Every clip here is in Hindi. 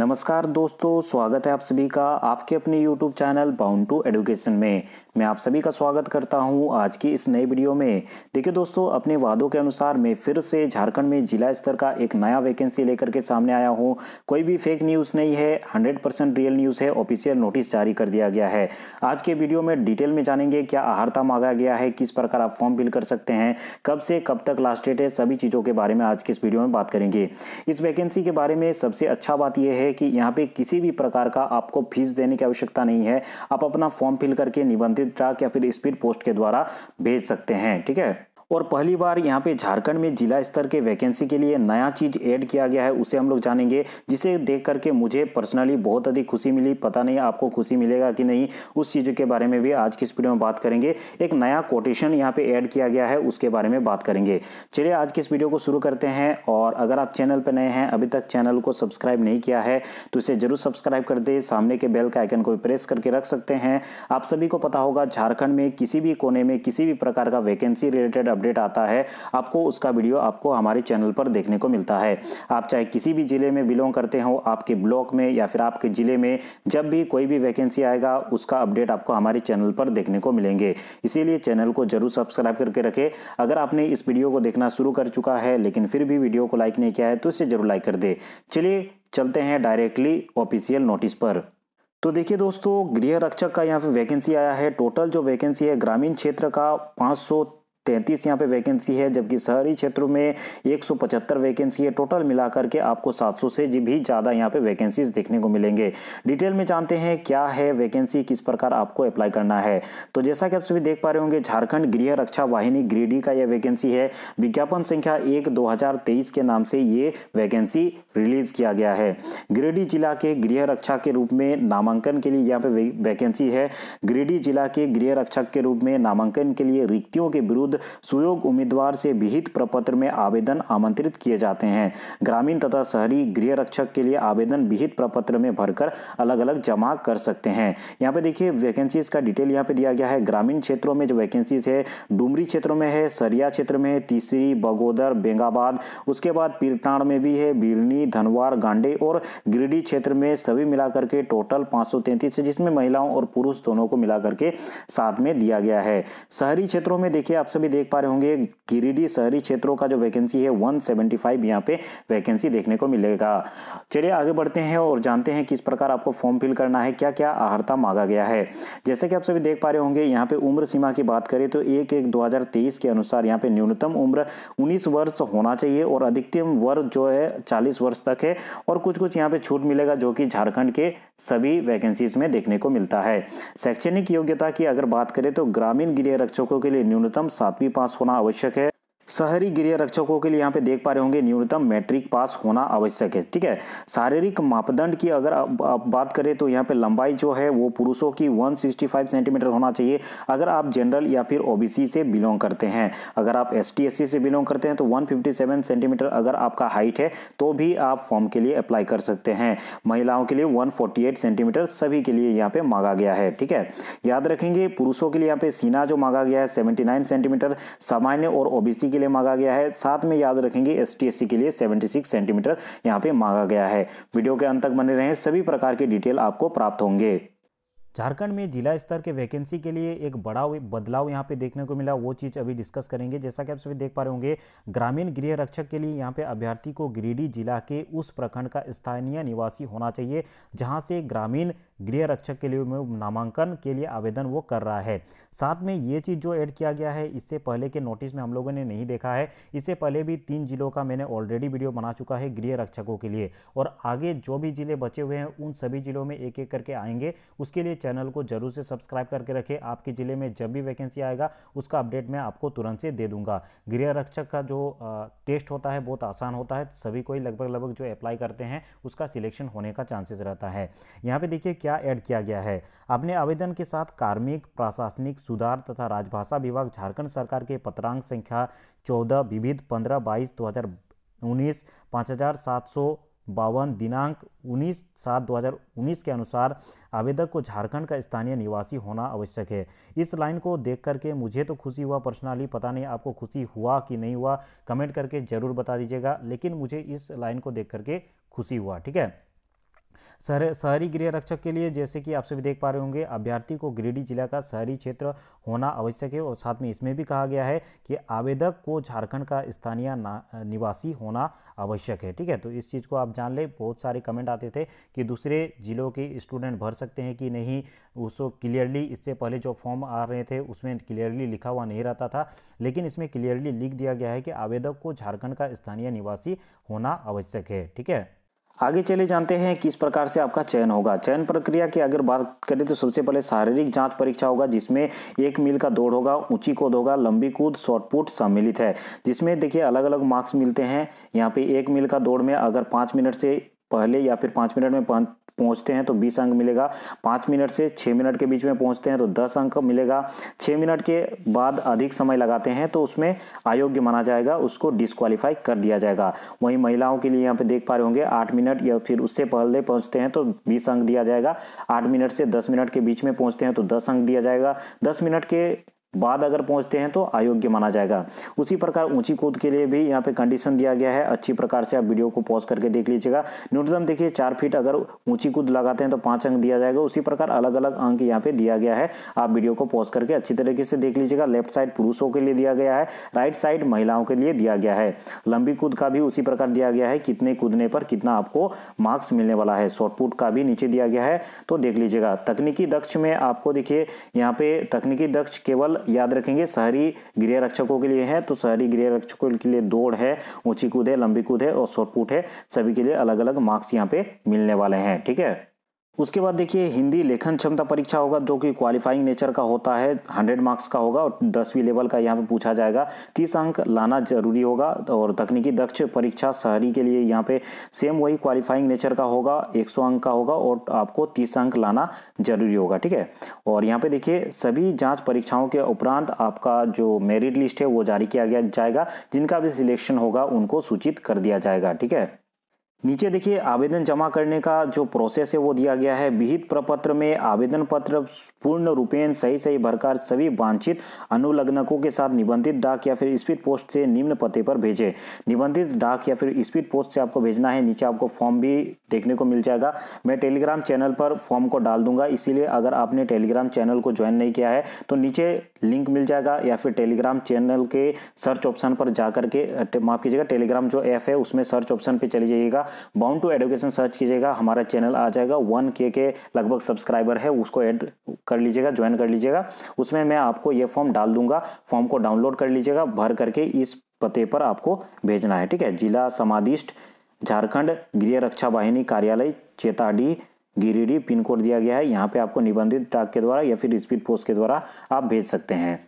नमस्कार दोस्तों स्वागत है आप सभी का आपके अपने YouTube channel bound to education में मैं आप सभी का स्वागत करता हूं आज की इस नई वीडियो में देखिए दोस्तों अपने वादों के अनुसार मैं फिर से झारखंड में जिला स्तर का एक नया वैकेंसी लेकर के सामने आया हूं कोई भी फेक न्यूज़ नहीं है 100% रियल न्यूज़ है ऑफिशियल नोटिस जारी कर दिया गया है आज के वीडियो में डिटेल में जानेंगे क्या आहारता मांगा गया है किस प्रकार आप फॉर्म फिल कर सकते हैं कब से कब तक लास्ट डेट है सभी चीज़ों के बारे में आज के इस वीडियो में बात करेंगे इस वैकेंसी के बारे में सबसे अच्छा बात यह है है कि यहाँ पे किसी भी प्रकार का आपको फीस देने की आवश्यकता नहीं है आप अपना फॉर्म फिल करके निबंधित डाक या फिर स्पीड पोस्ट के द्वारा भेज सकते हैं ठीक है और पहली बार यहाँ पे झारखंड में जिला स्तर के वैकेंसी के लिए नया चीज़ ऐड किया गया है उसे हम लोग जानेंगे जिसे देख करके मुझे पर्सनली बहुत अधिक खुशी मिली पता नहीं आपको खुशी मिलेगा कि नहीं उस चीज़ के बारे में भी आज की इस वीडियो में बात करेंगे एक नया कोटेशन यहाँ पे ऐड किया गया है उसके बारे में बात करेंगे चलिए आज की इस वीडियो को शुरू करते हैं और अगर आप चैनल पर नए हैं अभी तक चैनल को सब्सक्राइब नहीं किया है तो इसे जरूर सब्सक्राइब कर दे सामने के बेल का आइकन को प्रेस करके रख सकते हैं आप सभी को पता होगा झारखंड में किसी भी कोने में किसी भी प्रकार का वैकेंसी रिलेटेड अपडेट आता है आपको उसका वीडियो आपको हमारे चैनल पर देखने को मिलता है आप चाहे किसी भी ज़िले में बिलोंग करते हो आपके ब्लॉक में या फिर आपके ज़िले में जब भी कोई भी वैकेंसी आएगा उसका अपडेट आपको हमारे चैनल पर देखने को मिलेंगे इसीलिए चैनल को जरूर सब्सक्राइब करके रखें अगर आपने इस वीडियो को देखना शुरू कर चुका है लेकिन फिर भी वीडियो को लाइक नहीं किया है तो इसे जरूर लाइक कर दे चलिए चलते हैं डायरेक्टली ऑफिशियल नोटिस पर तो देखिए दोस्तों गृह रक्षक का यहाँ पे वैकेंसी आया है टोटल जो वैकेंसी है ग्रामीण क्षेत्र का तैंतीस यहाँ पे वैकेंसी है जबकि शहरी क्षेत्रों में एक वैकेंसी है टोटल मिलाकर के आपको 700 से भी ज़्यादा यहाँ पे वैकेंसीज देखने को मिलेंगे डिटेल में जानते हैं क्या है वैकेंसी किस प्रकार आपको अप्लाई करना है तो जैसा कि आप सभी देख पा रहे होंगे झारखंड गृह रक्षा वाहिनी ग्रीडी का यह वैकेंसी है विज्ञापन संख्या एक दो के नाम से ये वैकेंसी रिलीज किया गया है गिरिडीह जिला के गृह रक्षा के रूप में नामांकन के लिए यहाँ पे वैकेंसी है गिरिडीह जिला के गृह रक्षक के रूप में नामांकन के लिए रिक्तियों के विरुद्ध सुयोग उम्मीदवार से विहित प्रपत्र में आवेदन आमंत्रित किए जाते हैं ग्रामीण तथा शहरी गृह रक्षक के लिए आवेदन विहित प्रपत्र में भरकर अलग अलग जमा कर सकते हैं यहाँ पे देखिए वैकेंसीज का डिटेल यहाँ पे दिया गया है ग्रामीण क्षेत्रों में जो वैकेंसीज है डुमरी क्षेत्र में है सरिया क्षेत्र में है तीसरी बगोदर बेंगाबाद उसके बाद पीरटाण में भी है बिरनी धनवार गांडे और गिरडी क्षेत्र में सभी मिलाकर के टोटल पाँच है जिसमें महिलाओं और पुरुष दोनों को मिलाकर के साथ में दिया गया है शहरी क्षेत्रों में देखिए आप सभी भी देख पा रहे होंगे गिरिडीह शहरी क्षेत्रों का जो वैकेंसी है 175 सेवेंटी यहाँ पे वैकेंसी देखने को मिलेगा चलिए आगे बढ़ते हैं और जानते हैं किस प्रकार आपको फॉर्म फिल करना है क्या क्या आहारता मांगा गया है जैसे कि आप सभी देख पा रहे होंगे यहाँ पे उम्र सीमा की बात करें तो एक एक दो के अनुसार यहाँ पे न्यूनतम उम्र उन्नीस वर्ष होना चाहिए और अधिकतम वर्ष जो है चालीस वर्ष तक है और कुछ कुछ यहाँ पे छूट मिलेगा जो कि झारखंड के सभी वैकेंसीज में देखने को मिलता है शैक्षणिक योग्यता की अगर बात करें तो ग्रामीण गृह रक्षकों के लिए न्यूनतम सातवीं पास होना आवश्यक है शहरी गृह रक्षकों के लिए यहाँ पे देख पा रहे होंगे न्यूनतम मैट्रिक पास होना आवश्यक है ठीक है शारीरिक मापदंड की अगर आप बात करें तो यहाँ पे लंबाई जो है वो पुरुषों की 165 सेंटीमीटर होना चाहिए अगर आप जनरल या फिर ओबीसी से बिलोंग करते हैं अगर आप एस टी से बिलोंग करते हैं तो 157 सेंटीमीटर अगर आपका हाइट है तो भी आप फॉर्म के लिए अप्लाई कर सकते हैं महिलाओं के लिए वन सेंटीमीटर सभी के लिए यहाँ पे मांगा गया है ठीक है याद रखेंगे पुरुषों के लिए यहाँ पे सीना जो मांगा गया है सेवेंटी सेंटीमीटर सामान्य और ओबीसी के के लिए मांगा गया है साथ में याद रखेंगे एस टी के लिए 76 सेंटीमीटर यहाँ पे मांगा गया है वीडियो के अंत तक बने रहें सभी प्रकार के डिटेल आपको प्राप्त होंगे झारखंड में जिला स्तर के वैकेंसी के लिए एक बड़ा बदलाव यहाँ पे देखने को मिला वो चीज़ अभी डिस्कस करेंगे जैसा कि आप सभी देख पा रहे होंगे ग्रामीण गृह रक्षक के लिए यहाँ पे अभ्यर्थी को गिरिडीह जिला के उस प्रखंड का स्थानीय निवासी होना चाहिए जहाँ से ग्रामीण गृह रक्षक के लिए में नामांकन के लिए आवेदन वो कर रहा है साथ में ये चीज़ जो ऐड किया गया है इससे पहले के नोटिस में हम लोगों ने नहीं देखा है इससे पहले भी तीन जिलों का मैंने ऑलरेडी वीडियो बना चुका है गृह रक्षकों के लिए और आगे जो भी जिले बचे हुए हैं उन सभी जिलों में एक एक करके आएंगे उसके लिए चैनल को जरूर से सब्सक्राइब करके रखें आपके ज़िले में जब भी वैकेंसी आएगा उसका अपडेट मैं आपको तुरंत से दे दूंगा गृह रक्षक का जो टेस्ट होता है बहुत आसान होता है सभी को ही लगभग लगभग जो अप्लाई करते हैं उसका सिलेक्शन होने का चांसेस रहता है यहाँ पर देखिए क्या क्या ऐड किया गया है अपने आवेदन के साथ कार्मिक प्रशासनिक सुधार तथा राजभाषा विभाग झारखंड सरकार के पत्रांक संख्या चौदह विविध पंद्रह बाईस दो हज़ार उन्नीस पाँच हज़ार सात सौ बावन दिनांक 19 सात 2019 के अनुसार आवेदक को झारखंड का स्थानीय निवासी होना आवश्यक है इस लाइन को देख करके मुझे तो खुशी हुआ पर्सनली पता नहीं आपको खुशी हुआ कि नहीं हुआ कमेंट करके ज़रूर बता दीजिएगा लेकिन मुझे इस लाइन को देख करके खुशी हुआ ठीक है शहर शहरी गृह रक्षक के लिए जैसे कि आप सभी देख पा रहे होंगे अभ्यर्थी को गिरिडीह जिला का शहरी क्षेत्र होना आवश्यक है और साथ में इसमें भी कहा गया है कि आवेदक को झारखंड का स्थानीय निवासी होना आवश्यक है ठीक है तो इस चीज़ को आप जान लें बहुत सारे कमेंट आते थे कि दूसरे जिलों के स्टूडेंट भर सकते हैं कि नहीं उसको क्लियरली इससे पहले जो फॉर्म आ रहे थे उसमें क्लियरली लिखा हुआ नहीं रहता था लेकिन इसमें क्लियरली लिख दिया गया है कि आवेदक को झारखंड का स्थानीय निवासी होना आवश्यक है ठीक है आगे चले जानते हैं किस प्रकार से आपका चयन होगा चयन प्रक्रिया की अगर बात करें तो सबसे पहले शारीरिक जांच परीक्षा होगा जिसमें एक मील का दौड़ होगा ऊंची कूद होगा लंबी कूद शॉर्टपुट सम्मिलित है जिसमें देखिए अलग अलग मार्क्स मिलते हैं यहाँ पे एक मील का दौड़ में अगर पाँच मिनट से पहले या फिर पाँच मिनट में पहुंचते हैं तो बीस अंक मिलेगा पाँच मिनट से छः मिनट के बीच में पहुंचते हैं तो दस अंक मिलेगा छः मिनट के बाद अधिक समय लगाते हैं तो उसमें अयोग्य माना जाएगा उसको डिस्कालीफाई कर दिया जाएगा वहीं महिलाओं के लिए यहाँ पे देख पा रहे होंगे आठ मिनट या फिर उससे पहले पहुँचते हैं तो बीस अंक दिया जाएगा आठ मिनट से दस मिनट के बीच में पहुँचते हैं तो दस अंक दिया जाएगा दस मिनट के बाद अगर पहुंचते हैं तो अयोग्य माना जाएगा उसी प्रकार ऊंची कूद के लिए भी यहाँ पे कंडीशन दिया गया है अच्छी प्रकार से आप वीडियो को पॉज करके देख लीजिएगा न्यूनतम देखिए चार फीट अगर ऊंची कूद लगाते हैं तो पांच अंक दिया जाएगा उसी प्रकार अलग अलग अंक यहाँ पे दिया गया है आप वीडियो को पॉज करके अच्छी तरीके से देख लीजिएगा लेफ्ट साइड पुरुषों के लिए दिया गया है राइट साइड महिलाओं के लिए दिया गया है लंबी कूद का भी उसी प्रकार दिया गया है कितने कूदने पर कितना आपको मार्क्स मिलने वाला है शॉर्टपुट का भी नीचे दिया गया है तो देख लीजिएगा तकनीकी दक्ष में आपको देखिए यहाँ पे तकनीकी दक्ष केवल याद रखेंगे शहरी गृह रक्षकों के लिए है तो शहरी गृह रक्षकों के लिए दौड़ है ऊंची कूद है लंबी कूद है और शॉर्टपुट है सभी के लिए अलग अलग मार्क्स यहाँ पे मिलने वाले हैं ठीक है उसके बाद देखिए हिंदी लेखन क्षमता परीक्षा होगा जो कि क्वालिफाइंग नेचर का होता है हंड्रेड मार्क्स का होगा और दसवीं लेवल का यहाँ पे पूछा जाएगा तीस अंक लाना जरूरी होगा और तकनीकी दक्ष परीक्षा शहरी के लिए यहाँ पे सेम वही क्वालिफाइंग नेचर का होगा एक सौ अंक का होगा और आपको तीस अंक लाना जरूरी होगा ठीक है और यहाँ पे देखिए सभी जाँच परीक्षाओं के उपरांत आपका जो मेरिट लिस्ट है वो जारी किया गया जाएगा जिनका भी सिलेक्शन होगा उनको सूचित कर दिया जाएगा ठीक है नीचे देखिए आवेदन जमा करने का जो प्रोसेस है वो दिया गया है विहित प्रपत्र में आवेदन पत्र पूर्ण रूपेण सही सही भरकर सभी वांछित अनुलग्नकों के साथ निबंधित डाक या फिर स्पीड पोस्ट से निम्न पते पर भेजे निबंधित डाक या फिर स्पीड पोस्ट से आपको भेजना है नीचे आपको फॉर्म भी देखने को मिल जाएगा मैं टेलीग्राम चैनल पर फॉर्म को डाल दूंगा इसीलिए अगर आपने टेलीग्राम चैनल को ज्वाइन नहीं किया है तो नीचे लिंक मिल जाएगा या फिर टेलीग्राम चैनल के सर्च ऑप्शन पर जाकर के माफ़ कीजिएगा टेलीग्राम जो ऐप है उसमें सर्च ऑप्शन पर चली जाइएगा बाउंड टू एडुकेशन सर्च कीजिएगा हमारा चैनल आ जाएगा वन के के लगभग सब्सक्राइबर है उसको ऐड कर लीजिएगा ज्वाइन कर लीजिएगा उसमें मैं आपको ये फॉर्म डाल दूंगा फॉर्म को डाउनलोड कर लीजिएगा भर करके इस पते पर आपको भेजना है ठीक है जिला समाधिष्ट झारखंड गृह रक्षा वाहिनी कार्यालय चेताडी गिरिडीह पिन कोड दिया गया है यहाँ पे आपको निबंधित डाक के द्वारा या फिर स्पीड पोस्ट के द्वारा आप भेज सकते हैं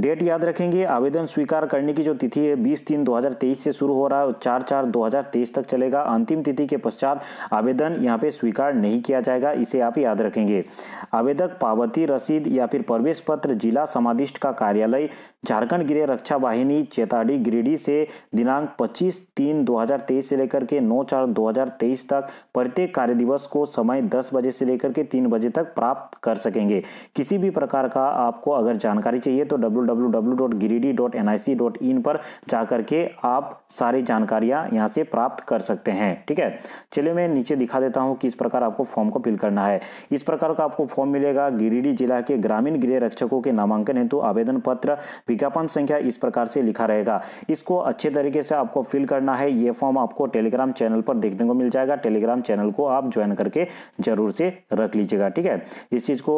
डेट याद रखेंगे आवेदन स्वीकार करने की जो तिथि है बीस तीन 2023 से शुरू हो रहा है और चार चार 2023 तक चलेगा अंतिम तिथि के पश्चात आवेदन यहाँ पे स्वीकार नहीं किया जाएगा इसे आप याद रखेंगे आवेदक पावती रसीद या फिर प्रवेश पत्र जिला समाधिष्ट का कार्यालय झारखंड गृह रक्षा वाहिनी चेताडी गिरिडीह से दिनांक पच्चीस तीन तेईस से लेकर के नौ चार तेईस तक प्रत्येक कार्य दिवस को समय दस बजे से लेकर के तीन बजे तक प्राप्त कर सकेंगे किसी भी प्रकार का आपको अगर जानकारी चाहिए तो डब्ल्यू डब्ल्यू पर जाकर के आप सारी जानकारियां यहां से प्राप्त कर सकते हैं ठीक है चलिए मैं नीचे दिखा देता हूँ किस प्रकार आपको फॉर्म को फिल करना है इस प्रकार का आपको फॉर्म मिलेगा गिरिडीह जिला के ग्रामीण गृह रक्षकों के नामांकन हेतु आवेदन पत्र विज्ञापन संख्या इस प्रकार से लिखा रहेगा इसको अच्छे तरीके से आपको फिल करना है ये फॉर्म आपको टेलीग्राम चैनल पर देखने को मिल जाएगा टेलीग्राम चैनल को आप ज्वाइन करके जरूर से रख लीजिएगा ठीक है इस चीज़ को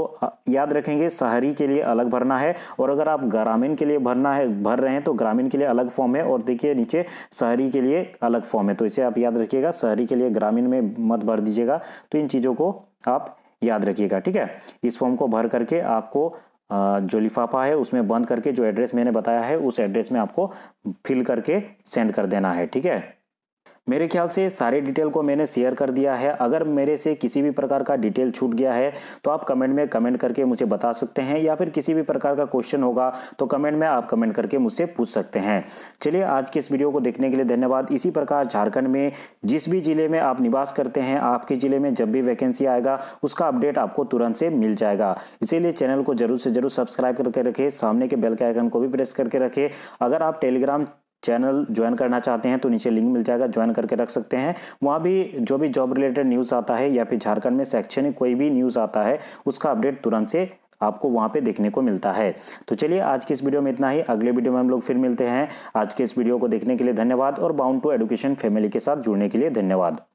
याद रखेंगे शहरी के लिए अलग भरना है और अगर आप ग्रामीण के लिए भरना है भर रहे हैं तो ग्रामीण के लिए अलग फॉर्म है और देखिए नीचे शहरी के लिए अलग फॉर्म है तो इसे आप याद रखिएगा शहरी के लिए ग्रामीण में मत भर दीजिएगा तो इन चीज़ों को आप याद रखिएगा ठीक है इस फॉर्म को भर करके आपको जो लिफाफा है उसमें बंद करके जो एड्रेस मैंने बताया है उस एड्रेस में आपको फिल करके सेंड कर देना है ठीक है मेरे ख्याल से सारे डिटेल को मैंने शेयर कर दिया है अगर मेरे से किसी भी प्रकार का डिटेल छूट गया है तो आप कमेंट में कमेंट करके मुझे बता सकते हैं या फिर किसी भी प्रकार का क्वेश्चन होगा तो कमेंट में आप कमेंट करके मुझसे पूछ सकते हैं चलिए आज के इस वीडियो को देखने के लिए धन्यवाद इसी प्रकार झारखंड में जिस भी ज़िले में आप निवास करते हैं आपके ज़िले में जब भी वैकेंसी आएगा उसका अपडेट आपको तुरंत से मिल जाएगा इसीलिए चैनल को जरूर से जरूर सब्सक्राइब करके रखें सामने के बेल के आइकन को भी प्रेस करके रखें अगर आप टेलीग्राम चैनल ज्वाइन करना चाहते हैं तो नीचे लिंक मिल जाएगा ज्वाइन करके रख सकते हैं वहाँ भी जो भी जॉब रिलेटेड न्यूज़ आता है या फिर झारखंड में शैक्षणिक कोई भी न्यूज़ आता है उसका अपडेट तुरंत से आपको वहाँ पे देखने को मिलता है तो चलिए आज की इस वीडियो में इतना ही अगले वीडियो में हम लोग फिर मिलते हैं आज के इस वीडियो को देखने के लिए धन्यवाद और बाउंड टू एडुकेशन फैमिली के साथ जुड़ने के लिए धन्यवाद